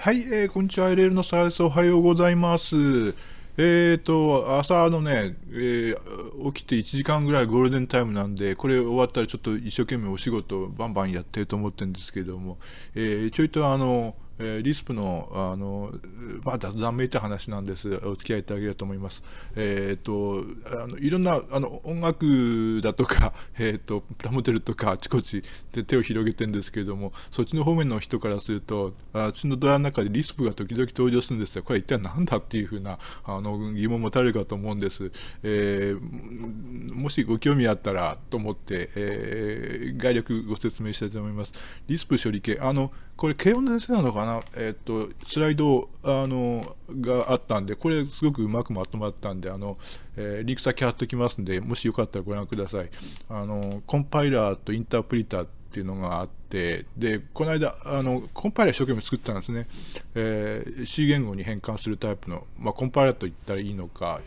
はい、えー、こんにちは。LL のサウス、おはようございます。えっ、ー、と、朝のね、えー、起きて1時間ぐらいゴールデンタイムなんで、これ終わったらちょっと一生懸命お仕事バンバンやってると思ってるんですけども、えー、ちょいとあの、えー、リスプの、あの、まあ、残談めいた話なんです。お付き合いいただければと思います。えっ、ー、と、あの、いろんな、あの、音楽だとか、えっ、ー、と、プラモデルとか、あちこちで手を広げてるんですけれども、そっちの方面の人からすると、あっちのドラの中でリスプが時々登場するんですが、これ一体何だっていうふうな、あの、疑問を持たれるかと思うんです。えー、もしご興味あったらと思って、えー、概略ご説明したいと思います。リスプ処理系、あの、これ、慶応の先生なのかなな、えっ、と、スライド、あの、があったんで、これすごくうまくまとまったんで、あの、えー、リンク先貼っておきますんで、もしよかったらご覧ください。あの、コンパイラーとインタープリターっていうのがあって、で、この間、あの、コンパイラー一生懸命作ったんですね。えー、C 言語に変換するタイプの、まあ、コンパイラーと言ったらいいのか、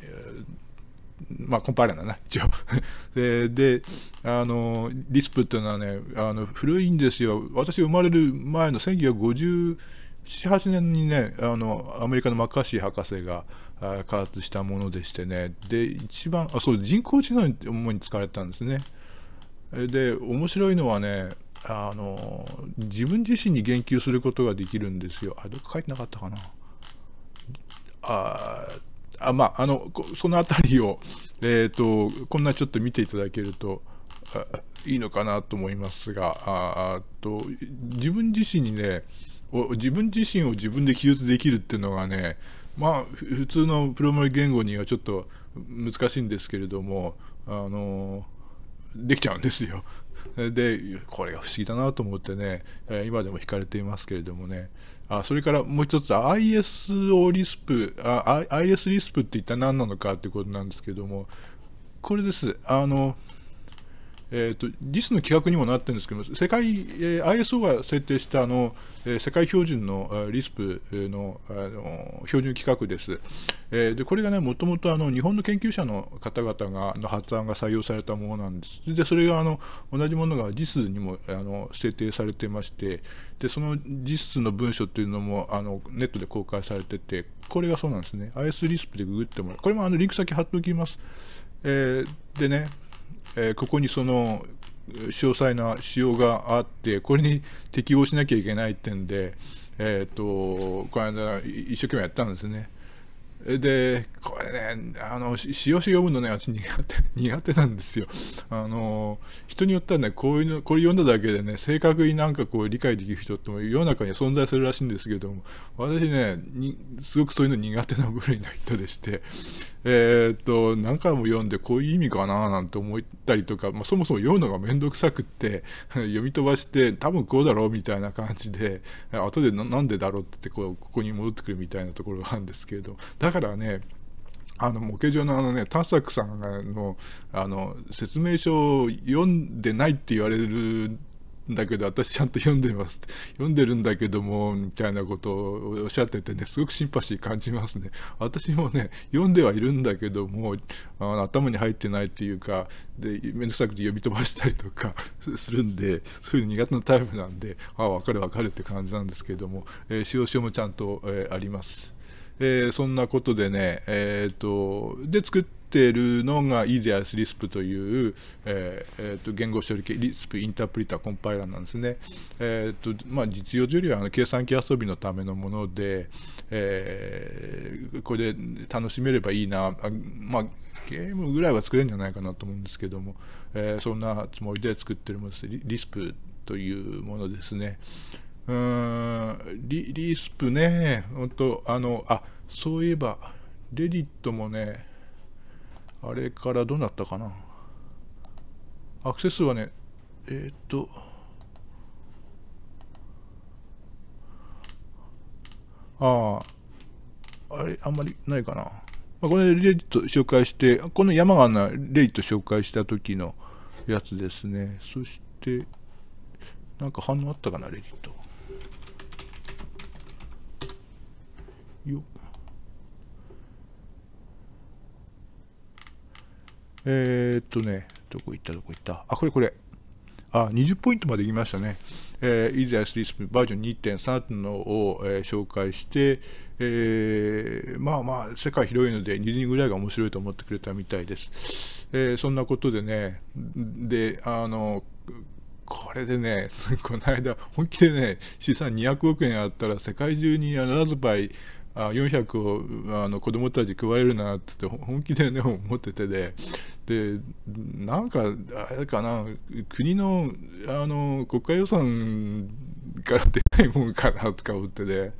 まあ、コンパイラーだな、一応。で、であの、リスプっていうのはね、あの、古いんですよ。私生まれる前の1957、8年にね、あの、アメリカのマッカーシー博士が、開発したものでしてね、で、一番、あ、そう、人工知能に主に使われたんですね。で、面白いのはね、あの、自分自身に言及することができるんですよ。あ、どっか書いてなかったかな。ああまあ、あのそのあたりを、えーと、こんなちょっと見ていただけるといいのかなと思いますがあと自分自身にね自分自身を自分で記述できるっていうのがねまあ普通のプログラム言語にはちょっと難しいんですけれどもあのできちゃうんですよ。でこれが不思議だなと思ってね今でも惹かれていますけれどもねあそれからもう一つ ISO リスプあ IS リスプって一体何なのかってことなんですけどもこれですあのえーと、JIS の規格にもなってるんですけど世界、えー、ISO が設定したあの、えー、世界標準のリスプのあの標準規格です。えー、でこれがね、もともとあの日本の研究者の方々がの発案が採用されたものなんです。で、それがあの同じものが JIS にもあの制定されてまして、でその JIS の文書っていうのもあのネットで公開されてて、これがそうなんですね。IS リスプでググってもらう。これもあのリンク先貼っておきます。えー、でね、えー、ここにその詳細な仕様があって、これに適応しなきゃいけないってんで、えーと、とこの間、一生懸命やったんですね。で、これね、あの、おし読むのね、私苦手、苦手なんですよ。あの、人によってはね、こういうの、これ読んだだけでね、正確になんかこう理解できる人っても世の中には存在するらしいんですけども、私ね、すごくそういうの苦手な部類の人でして、えー、っと、何回も読んでこういう意味かななんて思ったりとか、まあ、そもそも読むのがめんどくさくって、読み飛ばして、多分こうだろうみたいな感じで、後でなんでだろうってこう、ここに戻ってくるみたいなところがあるんですけれど、だだからね、あの模型上のあのね、田作さんのあの説明書を読んでないって言われるんだけど私ちゃんと読んでます読んでるんだけどもみたいなことをおっしゃっててねすごくシンパシー感じますね私もね読んではいるんだけどもあ頭に入ってないっていうかで面倒くさくて読み飛ばしたりとかするんでそういう苦手なタイプなんであ分かる分かるって感じなんですけども、えー、使用書もちゃんと、えー、あります。えー、そんなことでね、えっ、ー、と、で作ってるのが EasyAS Lisp という、えっ、ー、と、言語処理系 Lisp インタープリターコンパイラーなんですね。えっ、と、まあ、実用上よりは計算機遊びのためのもので、えー、これで楽しめればいいな、まあ、ゲームぐらいは作れるんじゃないかなと思うんですけども、えそんなつもりで作ってるものです。Lisp というものですね。うーん、リリスプね、本当あの、あ、そういえば、レディットもね、あれからどうなったかな。アクセスはね、えー、っと、ああ、あれ、あんまりないかな。まあ、これ、レディット紹介して、この山がな、レディット紹介した時のやつですね。そして、なんか反応あったかな、レディット。よっ。えー、っとね、どこ行ったどこ行ったあ、これこれ。あ、20ポイントまで行きましたね。えー、イザヤスリスプバージョン2.3のを、えー、紹介して、えー、まあまあ、世界広いので2人ぐらいが面白いと思ってくれたみたいです。えー、そんなことでね、で、あの、これでね、この間、本気でね、資産200億円あったら世界中にラズパイ、あ400をあの子供たち加えるなって本気でね思っててででなんかあれかな国のあの国家予算から出ないもんかな使うってで。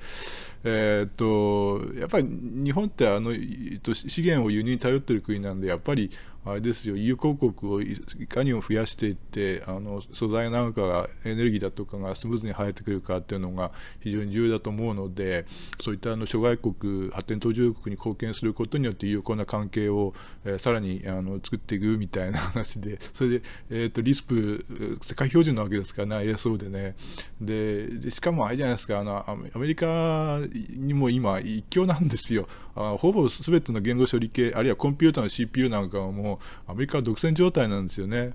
えー、っとやっぱり日本ってあの資源を輸入に頼ってる国なんでやっぱりあれですよ友好国をいかにも増やしていってあの素材なんかがエネルギーだとかがスムーズに生えてくるかっていうのが非常に重要だと思うのでそういったあの諸外国発展途上国に貢献することによって有効な関係を、えー、さらにあの作っていくみたいな話で それで、えーと、リスプ世界標準なわけですからね ASO でねでしかもあれじゃないですかあのアメリカにも今一強なんですよあほぼ全ての言語処理系あるいはコンピューターの CPU なんかはもうアメリカは独占状態なんですよね。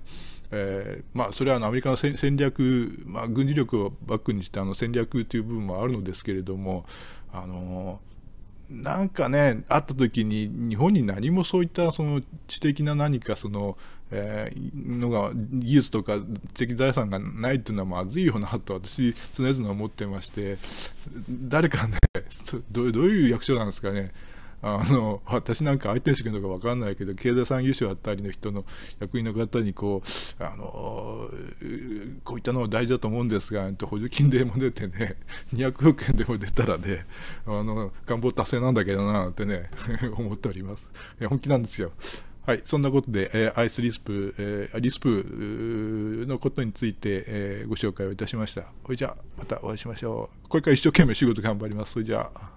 えーまあ、それはあのアメリカの戦略、まあ、軍事力をバックにしたあの戦略という部分もあるのですけれども、あのーなんかね、あった時に日本に何もそういったその知的な何かその、えー、のが技術とか知的財産がないっていうのはまずいよなと私常々思ってまして、誰かね、どういう役所なんですかね、あの私なんか相手してくるのか分かんないけど経済産業省あたりの人の役員の方にこうあのこういったのは大事だと思うんですが補助金でも出てね200億円でも出たらねあの願望達成なんだけどなってね 思っております。いや本気なんですよはい、そんなことで、えー、アイスリスプ、えー、リスプのことについて、えー、ご紹介をいたしました。それじゃあ、またお会いしましょう。これから一生懸命仕事頑張ります。それじゃあ。